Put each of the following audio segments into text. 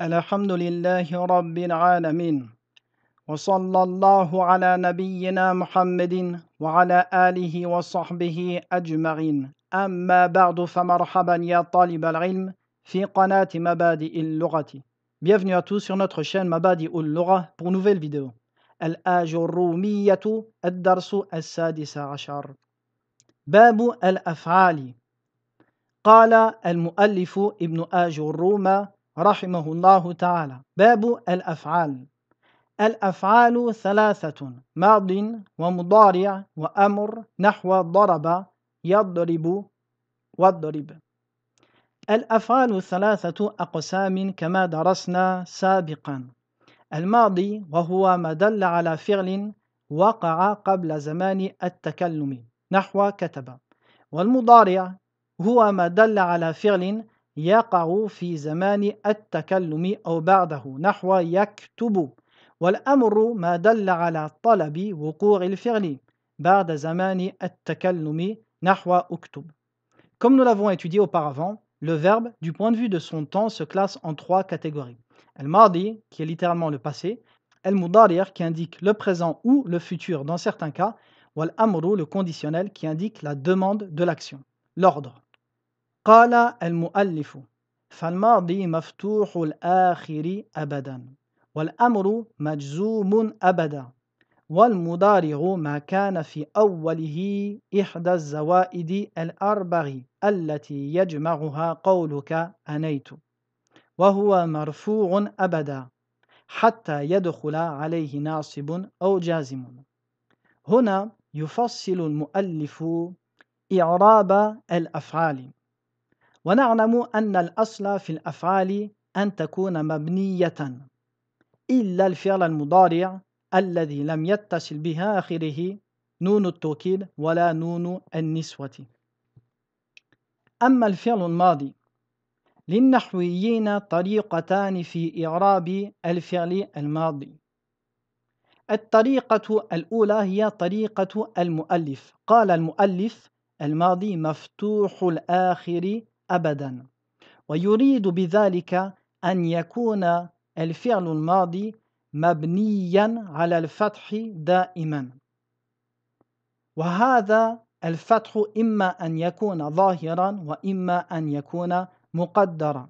الحمد لله رب العالمين وصلى الله على نبينا محمد وعلى آله وصحبه أجمعين أما بعد فمرحبا يا طالب العلم في قناة مبادئ اللغة Bienvenue à tous sur notre chaîne Mabadi ul-Lugha pour nouvelle vidéo. الآج الرومية الدرس السادس عشر باب الأفعال قال المؤلف ابن آج الروم رحمه الله تعالى باب الأفعال الأفعال ثلاثة ماض ومضارع وأمر نحو ضرب يضرب واضرب الأفعال ثلاثة أقسام كما درسنا سابقا الماضي وهو ما دل على فعل وقع قبل زمان التكلم نحو كتب والمضارع هو ما دل على فعل Comme nous l'avons étudié auparavant, le verbe, du point de vue de son temps, se classe en trois catégories. Al-Mardi, qui est littéralement le passé, Al-Mudarir, qui indique le présent ou le futur dans certains cas, « amru le conditionnel, qui indique la demande de l'action, l'ordre. قال المؤلف فالماضي مفتوح الآخر أبدا والأمر مجزوم أبدا والمضارع ما كان في أوله إحدى الزوائد الأربع التي يجمعها قولك أنيت وهو مرفوع أبدا حتى يدخل عليه ناصب أو جازم هنا يفصل المؤلف إعراب الأفعال ونعلم أن الأصل في الأفعال أن تكون مبنية إلا الفعل المضارع الذي لم يتصل بها آخره نون التوكيد ولا نون النسوة أما الفعل الماضي للنحويين طريقتان في إعراب الفعل الماضي الطريقة الأولى هي طريقة المؤلف قال المؤلف الماضي مفتوح الآخر أبدا ويريد بذلك أن يكون الفعل الماضي مبنيا على الفتح دائما وهذا الفتح إما أن يكون ظاهرا وإما أن يكون مقدرا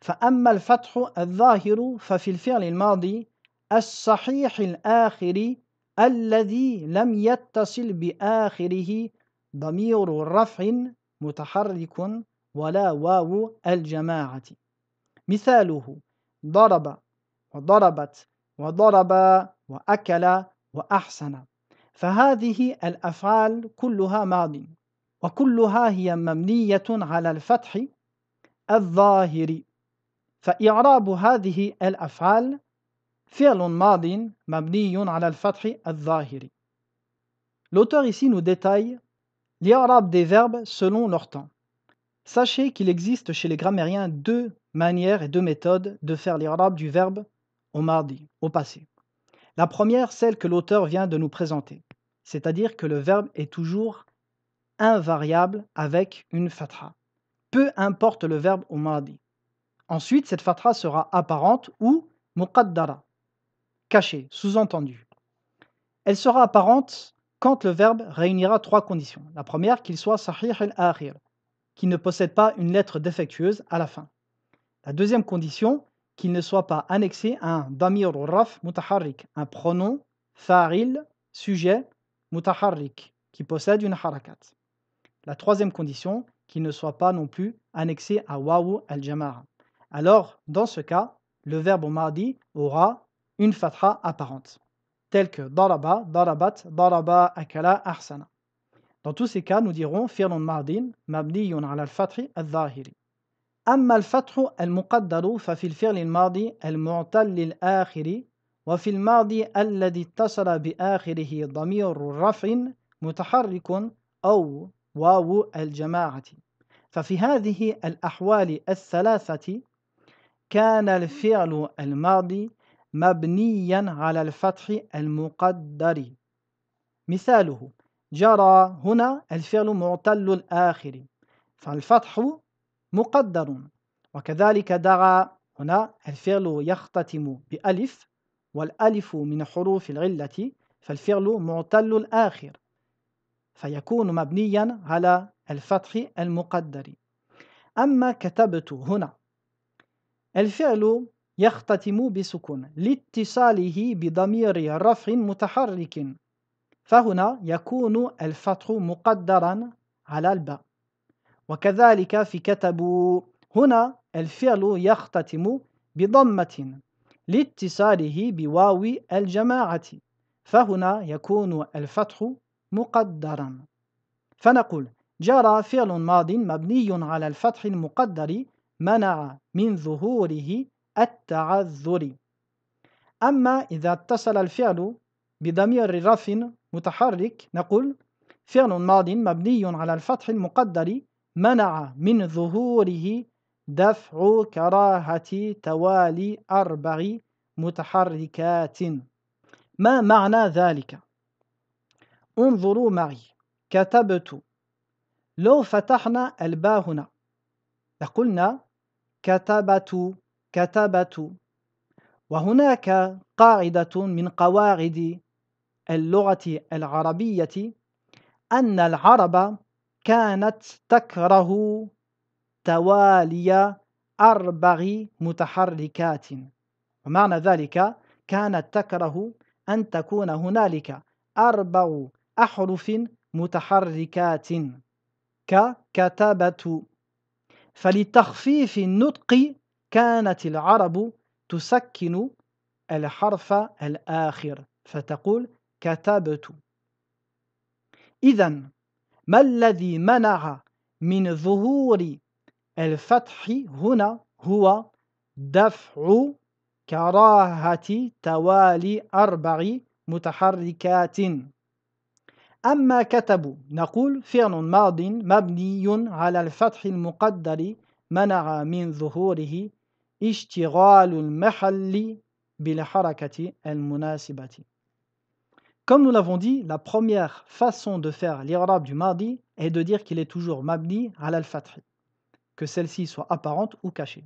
فأما الفتح الظاهر ففي الفعل الماضي الصحيح الآخر الذي لم يتصل بآخره ضمير رفع متحرك ولا واو الجماعة مثاله ضرب وضربت وضرب وأكل وأحسن فهذه الأفعال كلها ماض وكلها هي مبنية على الفتح الظاهر فإعراب هذه الأفعال فعل ماض مبني على الفتح الظاهر L'auteur ici nous détaille l'Irab des verbes selon leur temps. Sachez qu'il existe chez les grammairiens deux manières et deux méthodes de faire l'irab du verbe au mardi, au passé. La première, celle que l'auteur vient de nous présenter, c'est-à-dire que le verbe est toujours invariable avec une fatra. peu importe le verbe au mardi. Ensuite, cette fatra sera apparente ou muqaddara, cachée, sous-entendue. Elle sera apparente quand le verbe réunira trois conditions. La première, qu'il soit sahih al-akhir, qui ne possède pas une lettre défectueuse à la fin. La deuxième condition, qu'il ne soit pas annexé à un damir raf mutaharrik, un pronom faril, sujet mutaharrik, qui possède une harakat. La troisième condition, qu'il ne soit pas non plus annexé à wawu al-jamara. Alors, dans ce cas, le verbe mardi aura une fatra apparente, telle que daraba, darabat, daraba, akala, arsana. Dans tous ces cas, nous dirons fi'lun mardin mabniyun ala al-fathi al-zahiri. أما الفتح المقدر ففي الفعل الماضي المعتل للآخر وفي الماضي الذي اتصل بآخره ضمير رفع متحرك أو واو الجماعة ففي هذه الأحوال الثلاثة كان الفعل الماضي مبنيا على الفتح المقدر مثاله جرى هنا الفعل معتل الآخر فالفتح مقدر وكذلك دعا هنا الفعل يختتم بألف والألف من حروف العلة فالفعل معتل الآخر فيكون مبنيا على الفتح المقدر أما كتبت هنا الفعل يختتم بسكون لاتصاله بضمير رفع متحرك فهنا يكون الفتح مقدرا على الباء وكذلك في كتبوا هنا الفعل يختتم بضمة لاتصاله بواو الجماعة فهنا يكون الفتح مقدرا فنقول جرى فعل ماض مبني على الفتح المقدر منع من ظهوره التعذر أما إذا اتصل الفعل بضمير رف متحرك نقول فعل ماض مبني على الفتح المقدر منع من ظهوره دفع كراهة توالي أربع متحركات ما معنى ذلك؟ انظروا معي كتبت لو فتحنا الباء هنا لقلنا كتبت كتبت وهناك قاعدة من قواعد اللغة العربية أن العرب كانت تكره توالي أربع متحركات ومعنى ذلك كانت تكره أن تكون هنالك أربع أحرف متحركات ككتابة فلتخفيف النطق كانت العرب تسكن الحرف الآخر فتقول كتبت إذا ما الذي منع من ظهور الفتح هنا هو دفع كراهة توالي أربع متحركات أما كتبوا نقول فعل ماض مبني على الفتح المقدر منع من ظهوره اشتغال المحل بالحركة المناسبة Comme nous l'avons dit, la première façon de faire l'irab du mardi est de dire qu'il est toujours mabni à lal que celle-ci soit apparente ou cachée.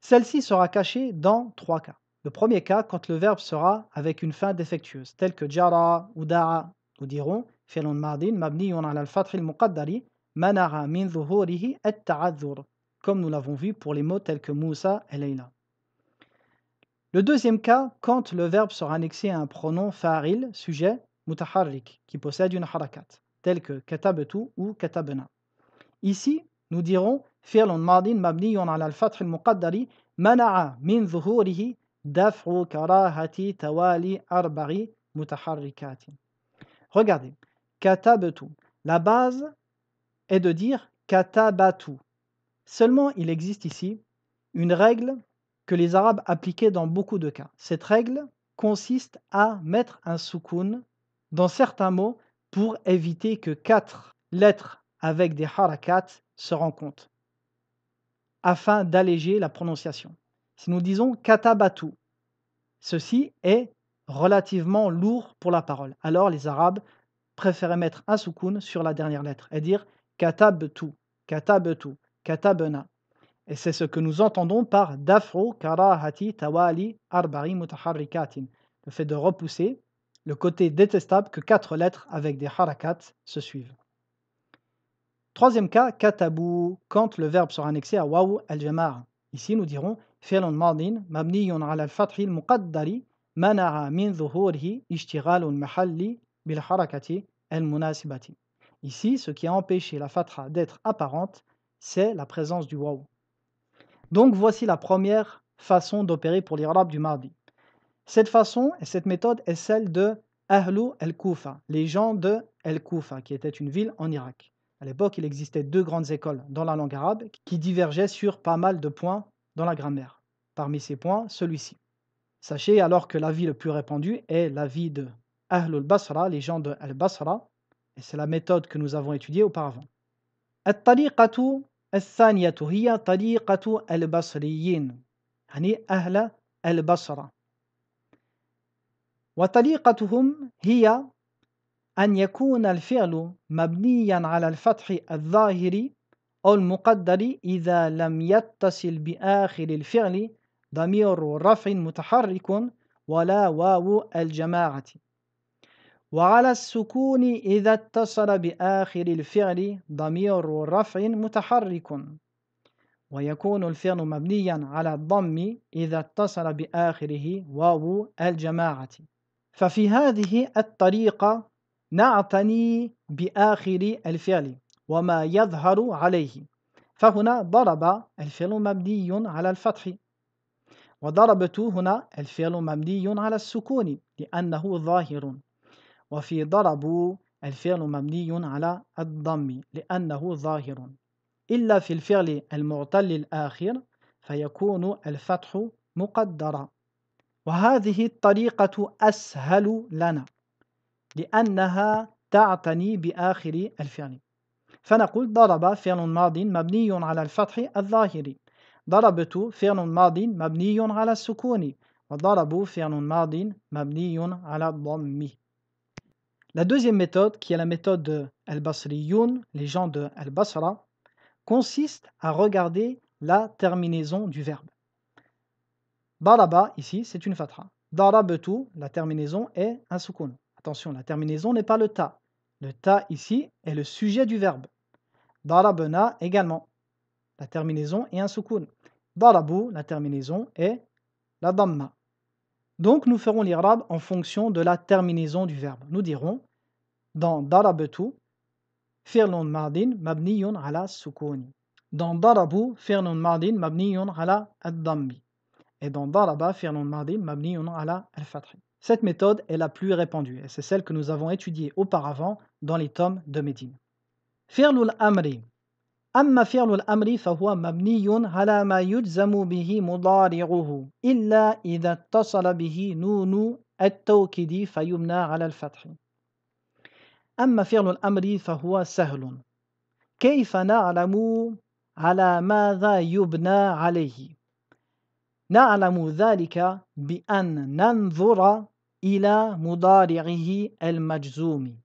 Celle-ci sera cachée dans trois cas. Le premier cas, quand le verbe sera avec une fin défectueuse, tel que jara ou da'a, nous dirons al manara min comme nous l'avons vu pour les mots tels que Moussa et Leila. Le deuxième cas, quand le verbe sera annexé à un pronom fa'il, sujet, mutaharrik, qui possède une harakat, tel que katabtu ou katabna. Ici, nous dirons fi'l madin mabniyun ala al-fath al-muqaddari mana'a min zuhurihi daf'u karahati tawali arbari mutaharrikati. Regardez, katabtu. La base est de dire katabatu. Seulement, il existe ici une règle que les Arabes appliquaient dans beaucoup de cas. Cette règle consiste à mettre un soukoun dans certains mots pour éviter que quatre lettres avec des harakat se rencontrent, afin d'alléger la prononciation. Si nous disons katabatu, ceci est relativement lourd pour la parole. Alors les Arabes préféraient mettre un soukoun sur la dernière lettre et dire katabtu, katabtu, katabna. Et c'est ce que nous entendons par dafro karahati tawali arbari mutaharrikatin, le fait de repousser le côté détestable que quatre lettres avec des harakat se suivent. Troisième cas, katabu, quand le verbe sera annexé à waou al » Ici, nous dirons fi'lun madin mabniyun ala al fathil muqaddari mana'a min dhuhurhi ishtighalun mahalli bilharakati harakati al-munasibati. Ici, ce qui a empêché la fatra d'être apparente, c'est la présence du waou. Donc voici la première façon d'opérer pour les l'Irab du mardi. Cette façon et cette méthode est celle de Ahlu el-Koufa, les gens de el kufa qui était une ville en Irak. À l'époque, il existait deux grandes écoles dans la langue arabe qui divergeaient sur pas mal de points dans la grammaire. Parmi ces points, celui-ci. Sachez alors que la vie le plus répandue est la vie de Ahlul Basra, les gens de Al-Basra, et c'est la méthode que nous avons étudiée auparavant. At-tariqatu الثانية هي طريقة البصريين يعني أهل البصرة وطريقتهم هي أن يكون الفعل مبنيا على الفتح الظاهري أو المقدر إذا لم يتصل بآخر الفعل ضمير رفع متحرك ولا واو الجماعة وعلى السكون إذا اتصل بآخر الفعل ضمير رفع متحرك ويكون الفعل مبنيا على الضم إذا اتصل بآخره واو الجماعة ففي هذه الطريقة نعتني بآخر الفعل وما يظهر عليه فهنا ضرب الفعل مبني على الفتح وضربت هنا الفعل مبني على السكون لأنه ظاهر وفي ضرب الفعل مبني على الضم لأنه ظاهر إلا في الفعل المعتل الآخر فيكون الفتح مقدرا وهذه الطريقة أسهل لنا لأنها تعتني بآخر الفعل فنقول ضرب فعل ماض مبني على الفتح الظاهر ضربت فعل ماض مبني على السكون وضرب فعل ماض مبني على الضم La deuxième méthode, qui est la méthode de Al-Basriyoun, les gens de Al-Basra, consiste à regarder la terminaison du verbe. Baraba, ici, c'est une fatra. Darabetu, la terminaison est un sukun. Attention, la terminaison n'est pas le ta. Le ta, ici, est le sujet du verbe. Darabena, également. La terminaison est un sukun. Darabu, la terminaison est la damma. Donc nous ferons l'irab en fonction de la terminaison du verbe. Nous dirons dans darabetu firlon mardin mabniyon ala sukuni. Dans darabu firlon mardin mabniyon ala ad-dammi. Et dans daraba firlon mardin mabniyon ala al-fathi. Cette méthode est la plus répandue et c'est celle que nous avons étudiée auparavant dans les tomes de Médine. Firlul amri أما فعل الأمر فهو مبني على ما يجزم به مضارعه إلا إذا اتصل به نون التوكيد فيمنى على الفتح أما فعل الأمر فهو سهل كيف نعلم على ماذا يبنى عليه نعلم ذلك بأن ننظر إلى مضارعه المجزوم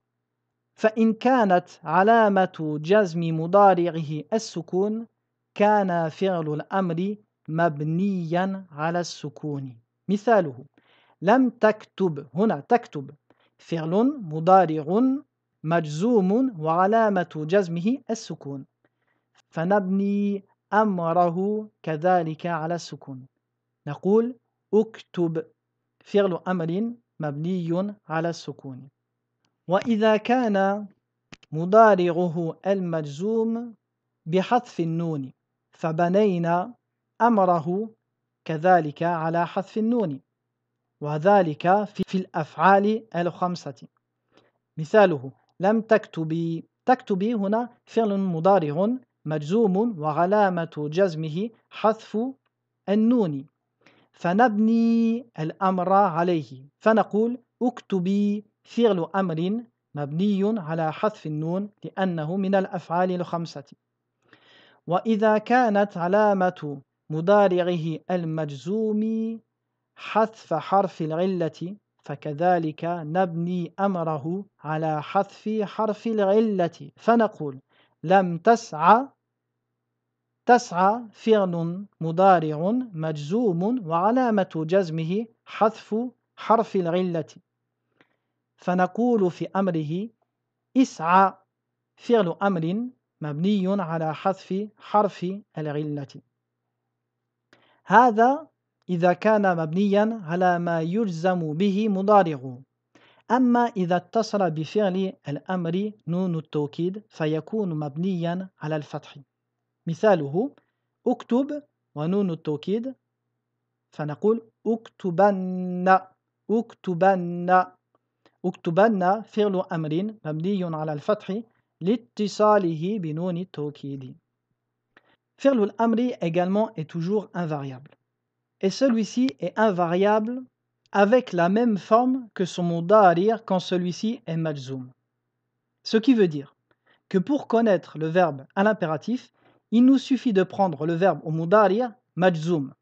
فإن كانت علامة جزم مضارعه السكون كان فعل الأمر مبنيا على السكون مثاله لم تكتب هنا تكتب فعل مضارع مجزوم وعلامة جزمه السكون فنبني أمره كذلك على السكون نقول اكتب فعل أمر مبني على السكون وإذا كان مضارعه المجزوم بحذف النون فبنينا أمره كذلك على حذف النون وذلك في الأفعال الخمسة مثاله لم تكتبي تكتبي هنا فعل مضارع مجزوم وعلامة جزمه حذف النون فنبني الأمر عليه فنقول اكتبي فعل أمر مبني على حذف النون لأنه من الأفعال الخمسة وإذا كانت علامة مضارعه المجزوم حذف حرف العلة فكذلك نبني أمره على حذف حرف العلة فنقول لم تسعى تسعى فعل مضارع مجزوم وعلامة جزمه حذف حرف العلة فنقول في أمره اسعى فعل أمر مبني على حذف حرف العلة هذا إذا كان مبنيا على ما يجزم به مضارعه أما إذا اتصل بفعل الأمر نون التوكيد فيكون مبنيا على الفتح مثاله اكتب ونون التوكيد فنقول اكتبن اكتبن اكتبن فعل également est toujours invariable. Et celui-ci est invariable avec la même forme que son mudari' quand celui-ci est majzoum. Ce qui veut dire que pour connaître le verbe à l'impératif, il nous suffit de prendre le verbe au mudarir »« majzoum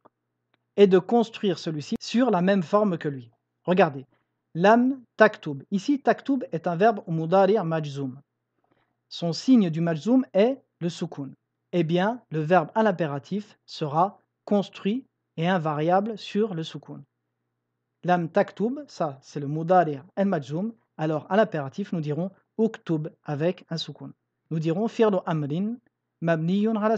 et de construire celui-ci sur la même forme que lui. Regardez, Lam taktub. Ici, taktub est un verbe mudari' majzoum. Son signe du majzoum est le sukun. Eh bien, le verbe à l'impératif sera construit et invariable sur le sukun. Lam taktub, ça c'est le mudari' el majzoum. Alors à l'impératif, nous dirons uktub avec un sukun. Nous dirons amrin mabniyun ala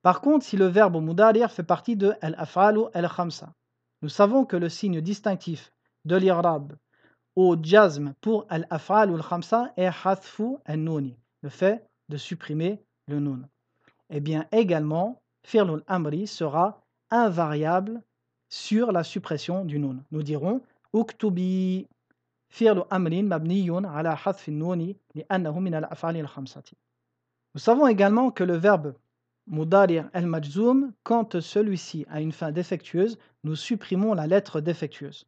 Par contre, si le verbe mudari' fait partie de al-af'alu el khamsa nous savons que le signe distinctif de l'irab au jazm pour al-af'al ou al-khamsa est al-nouni, le fait de supprimer le noun. Eh bien également, firlul amri sera invariable sur la suppression du noun. Nous dirons uktubi amrin ala nouni al-af'al khamsati Nous savons également que le verbe Mudarir al-Majzoum, quand celui-ci a une fin défectueuse, nous supprimons la lettre défectueuse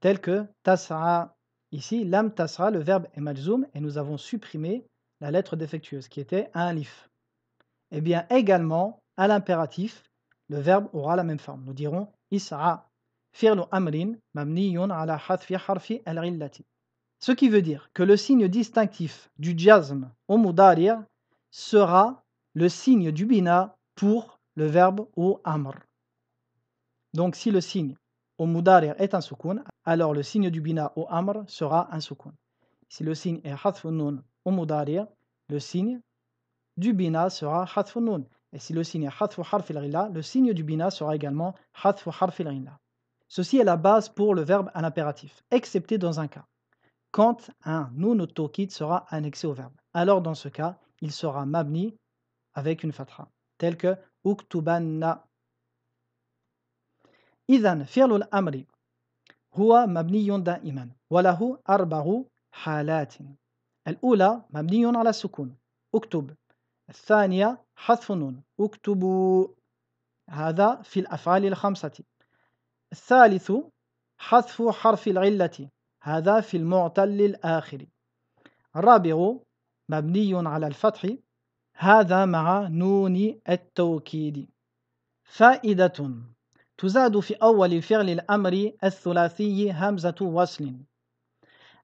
tel que tas'a. Ici, lam tas'a, le verbe est malzoum et nous avons supprimé la lettre défectueuse qui était un alif. Et eh bien, également, à l'impératif, le verbe aura la même forme. Nous dirons is'a. Firlu amrin mamniyun ala hadfi harfi al rillati » Ce qui veut dire que le signe distinctif du jazm au mudarir sera le signe du bina pour le verbe ou amr. Donc si le signe au mudarir est un alors le signe du bina au amr sera un soukoun. Si le signe est hatfun au mudarir, le signe du bina sera hatfun Et si le signe est hatfu harf le signe du bina sera également hatfu harf Ceci est la base pour le verbe à l'impératif, excepté dans un cas. Quand un nun tokit sera annexé au verbe, alors dans ce cas, il sera mabni avec une fatra, tel que uktubanna إذا فعل الأمر هو مبني دائما وله أربع حالات الأولى مبني على السكون اكتب الثانية حذف نون أكتب هذا في الأفعال الخمسة الثالث حذف حرف العلة هذا في المعتل الآخر الرابع مبني على الفتح هذا مع نون التوكيد فائدة تزاد في أول فعل الأمر الثلاثي همزة وصل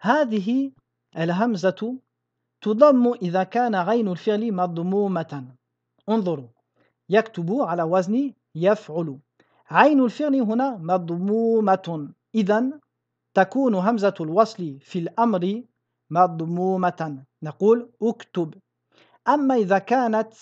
هذه الهمزة تضم إذا كان عين الفعل مضمومة انظروا يكتب على وزن يفعل عين الفعل هنا مضمومة إذا تكون همزة الوصل في الأمر مضمومة نقول اكتب أما إذا كانت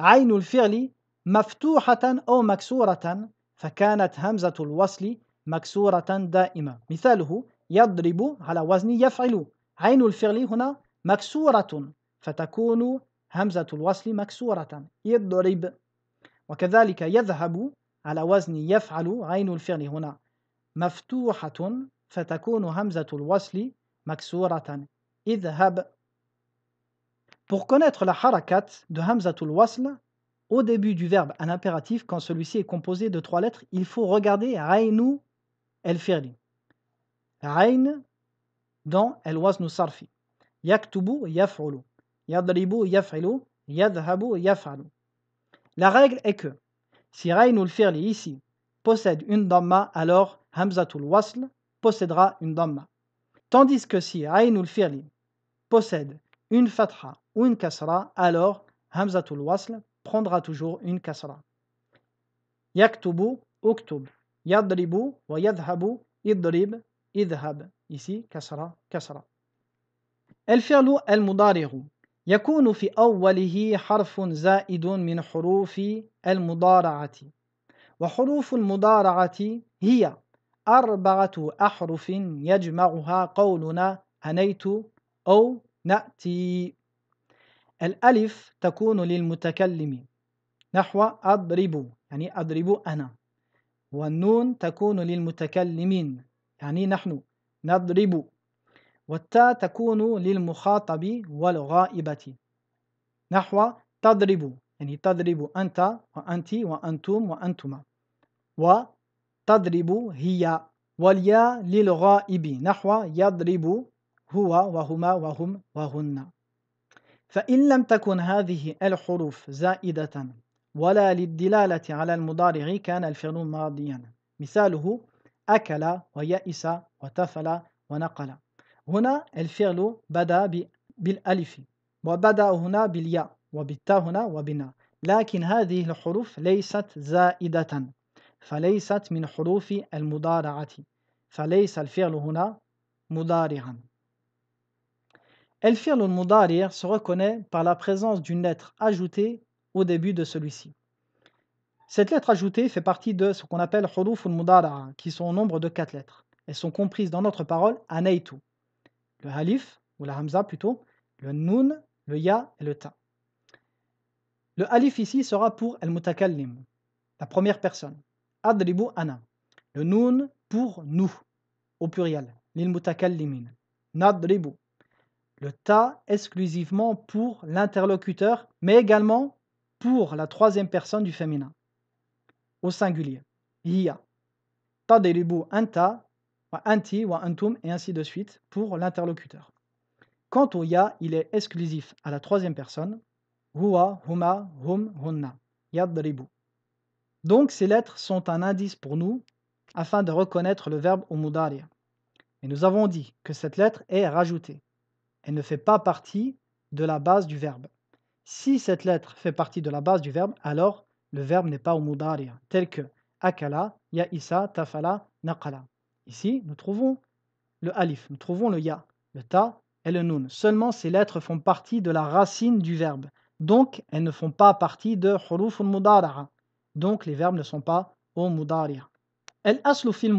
عين الفعل مفتوحة أو مكسورة فكانت همزة الوصل مكسورة دائما مثاله يضرب على وزن يفعل عين الفعل هنا مكسورة فتكون همزة الوصل مكسورة يضرب وكذلك يذهب على وزن يفعل عين الفعل هنا مفتوحة فتكون همزة الوصل مكسورة اذهب Pour connaître la harakat de Hamzatul Wasl, au début du verbe un impératif quand celui-ci est composé de trois lettres. Il faut regarder Rainu el Firli. Rain dans El Waznu Sarfi. Yaktubu yaf'ulu. Yadribu yaf'ilu. Yadhabu yaf'alu. La règle est que si Rainu el Firli ici possède une Dhamma, alors Hamzatul Wasl possédera une Dhamma. Tandis que si Rainu el Firli possède une fatra ou une Kasra, alors Hamzatul Wasl prendra toujours une kasra. Yaktubu, uktub. Yadribu, wa yadhabu, idrib, idhab. Ici, kasra, kasra. Al-fi'lu الفعل المضارع يكون في أوله حرف زائد من حروف المضارعة وحروف المضارعة هي أربعة أحرف يجمعها قولنا أنيت أو نأتي الألف تكون للمتكلم نحو أضرب يعني أضرب أنا والنون تكون للمتكلمين يعني نحن نضرب والتاء تكون للمخاطب والغائبة نحو تضرب يعني تضرب أنت وأنت وأنتم وأنتما وتضرب هي والياء للغائب نحو يضرب هو وهما وهم وهن فإن لم تكن هذه الحروف زائدة ولا للدلالة على المضارع كان الفعل ماضيا مثاله أكل ويئس وتفل ونقل هنا الفعل بدأ بالألف وبدأ هنا بالياء وبالتاء هنا وبنا لكن هذه الحروف ليست زائدة فليست من حروف المضارعة فليس الفعل هنا مضارعا El fi'l al se reconnaît par la présence d'une lettre ajoutée au début de celui-ci. Cette lettre ajoutée fait partie de ce qu'on appelle huruf al qui sont au nombre de quatre lettres. Elles sont comprises dans notre parole anaitou le halif, ou la hamza plutôt, le nun, le ya et le ta. Le halif ici sera pour el mutakallim, la première personne. Adribu ana. Le nun pour nous, au pluriel. Lil mutakallimin. Nadribu, le ta exclusivement pour l'interlocuteur, mais également pour la troisième personne du féminin, au singulier, hiya. Tadribu anta, anti, wa antum, et ainsi de suite pour l'interlocuteur. Quant au ya, il est exclusif à la troisième personne, huwa, huma, hum, hunna, yadribu. Donc ces lettres sont un indice pour nous afin de reconnaître le verbe au Et nous avons dit que cette lettre est rajoutée. Elle ne fait pas partie de la base du verbe. Si cette lettre fait partie de la base du verbe, alors le verbe n'est pas au mudari'a, tel que akala, ya'isa, tafala, naqala. Ici, nous trouvons le alif, nous trouvons le ya, le ta et le nun. Seulement, ces lettres font partie de la racine du verbe. Donc, elles ne font pas partie de huruf mudari'a. Donc, les verbes ne sont pas au mudari'a. El aslu fil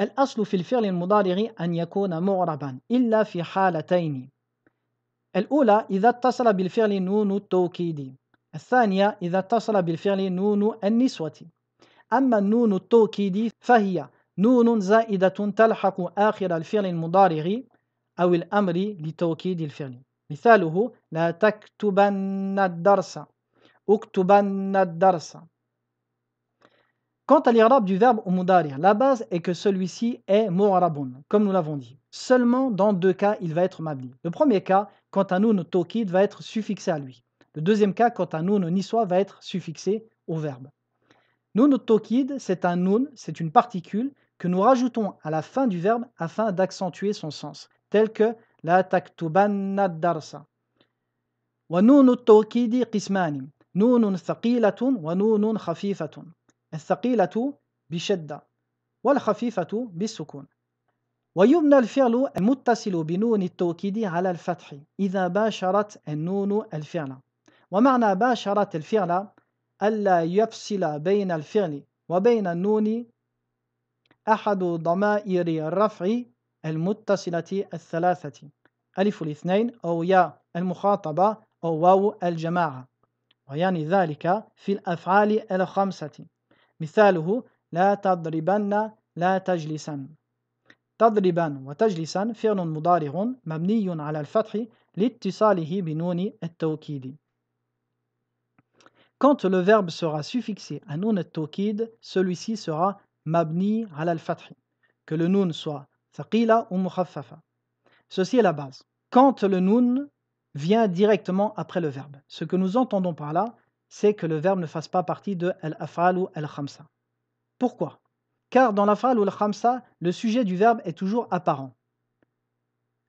الأصل في الفعل المضارع أن يكون معربا إلا في حالتين الأولى إذا اتصل بالفعل نون التوكيد الثانية إذا اتصل بالفعل نون النسوة أما النون التوكيد فهي نون زائدة تلحق آخر الفعل المضارع أو الأمر لتوكيد الفعل مثاله لا تكتبن الدرس اكتبن الدرس Quant à l'irab du verbe mudari, la base est que celui-ci est mu'arabun, comme nous l'avons dit. Seulement dans deux cas, il va être mabli. Le premier cas, quant à nous, tokid, va être suffixé à lui. Le deuxième cas, quant à nous, niswa va être suffixé au verbe. Nun tokid, c'est un noun, c'est une particule que nous rajoutons à la fin du verbe afin d'accentuer son sens, tel que la taktubanna darsa. Wa nun wa الثقيلة بشدة والخفيفة بالسكون ويبنى الفعل المتصل بنون التوكيد على الفتح إذا باشرت النون الفعل ومعنى باشرت الفعل ألا يفصل بين الفعل وبين النون أحد ضمائر الرفع المتصلة الثلاثة ألف الاثنين أو يا المخاطبة أو واو الجماعة ويعني ذلك في الأفعال الخمسة مثاله لا تضربن لا تجلسن فعل مضارع مبني على الفتح لاتصاله بنون التوكيد Quand le verbe sera suffixé à nun al celui-ci sera mabni ala al que le nun soit thaqila ou mukhaffafa. Ceci est la base. Quand le nun vient directement après le verbe. Ce que nous entendons par là, c'est que le verbe ne fasse pas partie de al-af'al ou al-khamsa. Pourquoi Car dans l'af'al ou al-khamsa, le sujet du verbe est toujours apparent.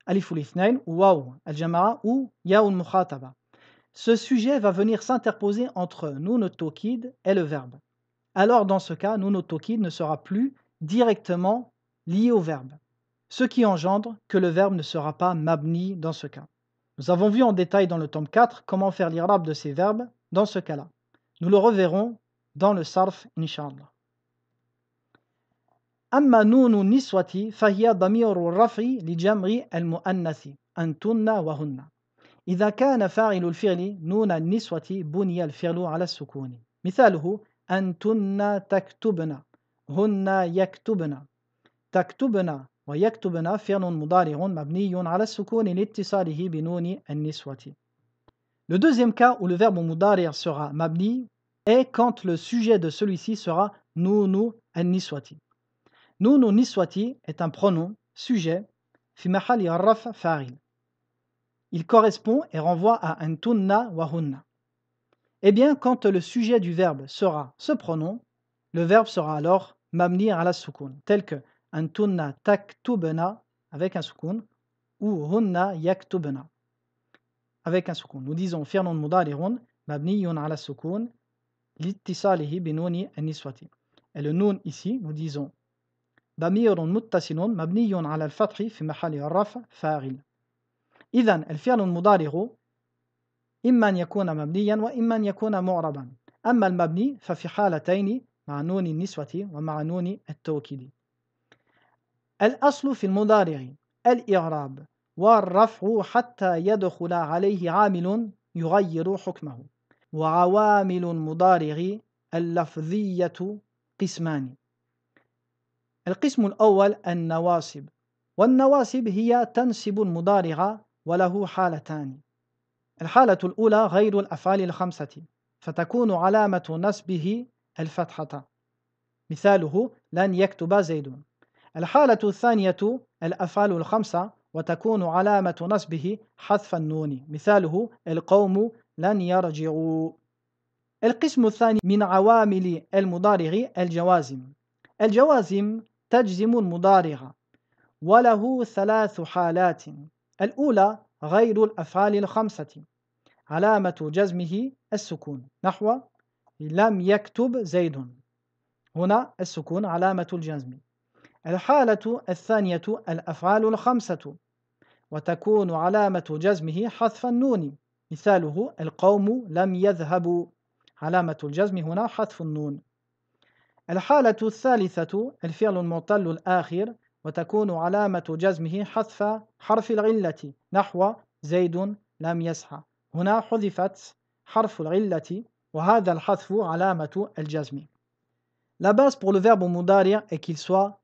Alif ou al ou mukhataba. Ce sujet va venir s'interposer entre nous, et le verbe. Alors dans ce cas, nous, ne sera plus directement lié au verbe, ce qui engendre que le verbe ne sera pas mabni dans ce cas. Nous avons vu en détail dans le tome 4 comment faire l'irab de ces verbes dans ce cas-là. Nous le reverrons dans le sarf, inshallah. أما نون النسوة فهي ضمير الرفع لجمع المؤنث أنتن وهن إذا كان فاعل الفعل نون النسوة بني الفعل على السكون مثاله أنتن تكتبن هن يكتبن تكتبن ويكتبن فعل مضارع مبني على السكون لاتصاله بنون النسوة Le deuxième cas où le verbe mudarir » sera mabni est quand le sujet de celui-ci sera nounu an-niswati. Nounu niswati est un pronom sujet fi mahali raf fa'il. Il correspond et renvoie à antunna wa hunna. Eh bien, quand le sujet du verbe sera ce pronom, le verbe sera alors mabni ala sukun, tel que antunna taktubna avec un sukun ou hunna yaktubna. avec un سكون nous فعل مضارع مبني على السكون لاتصاله بنون النسوة et le nun ici nous disons ضمير متصل مبني على الفتح في محل الرفع فاعل إذا الفعل المضارع إما أن يكون مبنيا وإما أن يكون معربا أما المبني ففي حالتين مع نون النسوة ومع نون التوكيد الأصل في المضارع الإعراب والرفع حتى يدخل عليه عامل يغير حكمه وعوامل المضارع اللفظية قسمان القسم الأول النواصب والنواصب هي تنسب المضارع وله حالتان الحالة الأولى غير الأفعال الخمسة فتكون علامة نسبه الفتحة مثاله لن يكتب زيد الحالة الثانية الأفعال الخمسة وتكون علامة نصبه حذف النون مثاله القوم لن يرجعوا القسم الثاني من عوامل المضارع الجوازم الجوازم تجزم المضارع وله ثلاث حالات الأولى غير الأفعال الخمسة علامة جزمه السكون نحو لم يكتب زيد هنا السكون علامة الجزم الحالة الثانية الأفعال الخمسة وتكون علامة جزمه حذف النون مثاله القوم لم يذهبوا علامة الجزم هنا حذف النون الحالة الثالثة الفعل المعتل الآخر وتكون علامة جزمه حذف حرف العلة نحو زيد لم يسعى هنا حذفت حرف العلة وهذا الحذف علامة الجزم La base pour le verbe au est qu'il soit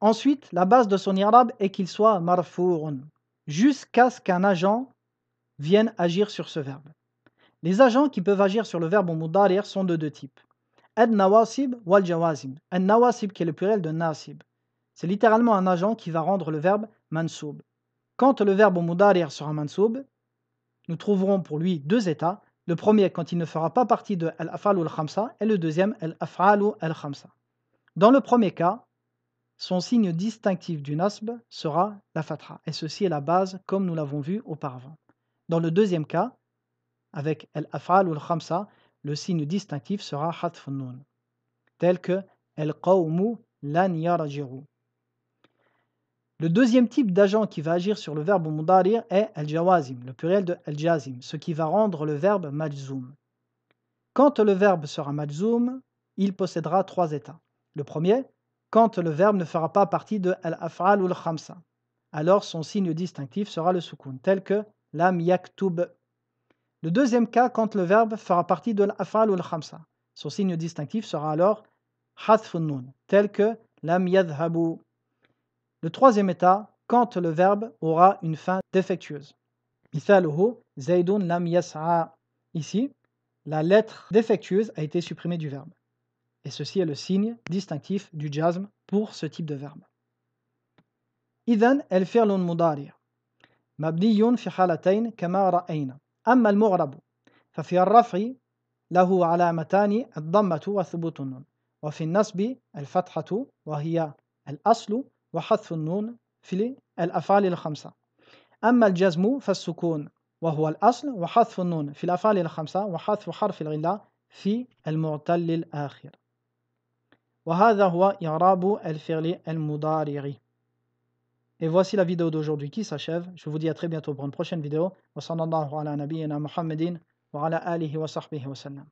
Ensuite, la base de son i'rab est qu'il soit marfourun, jusqu'à ce qu'un agent vienne agir sur ce verbe. Les agents qui peuvent agir sur le verbe mudari' sont de deux types. Ad-nawasib wal jawazim. Ad-nawasib qui est le pluriel de nasib. C'est littéralement un agent qui va rendre le verbe mansoub. Quand le verbe mudari' sera mansoub, nous trouverons pour lui deux états. Le premier quand il ne fera pas partie de al-af'al al-khamsa et le deuxième al-af'al al-khamsa. Dans le premier cas, son signe distinctif du nasb sera la fatra, et ceci est la base comme nous l'avons vu auparavant. Dans le deuxième cas, avec el afal ou khamsa le signe distinctif sera hatf tel que el qawmu lan Le deuxième type d'agent qui va agir sur le verbe mudarir est al-jawazim, le pluriel de al-jazim, ce qui va rendre le verbe majzoum. Quand le verbe sera majzoum, il possédera trois états. Le premier, quand le verbe ne fera pas partie de al ou al-khamsa. Alors son signe distinctif sera le sukun, tel que lam yaktub. Le deuxième cas, quand le verbe fera partie de al ou khamsa Son signe distinctif sera alors hathfun tel que lam yadhabu. Le troisième état, quand le verbe aura une fin défectueuse. Mithaluhu zaydun lam yas'a. Ici, la lettre défectueuse a été supprimée du verbe. et ceci est le signe distinctif du jazm pour ce type de verbe. إذن الفعل المضارع مبني في حالتين كما رأينا أما المغرب ففي الرفع له علامتان الضمة وثبوت النون وفي النصب الفتحة وهي الأصل وحذف النون في الأفعال الخمسة أما الجزم فالسكون وهو الأصل وحذف النون في الأفعال الخمسة وحذف حرف العلة في المعتل الآخر Wa huwa وهذا al-firli al المضارع Et voici la vidéo d'aujourd'hui qui s'achève. Je vous dis à très bientôt pour une prochaine vidéo. Wa sallallahu ala nabiyyina Muhammadin wa ala alihi wa sahbihi wa sallam.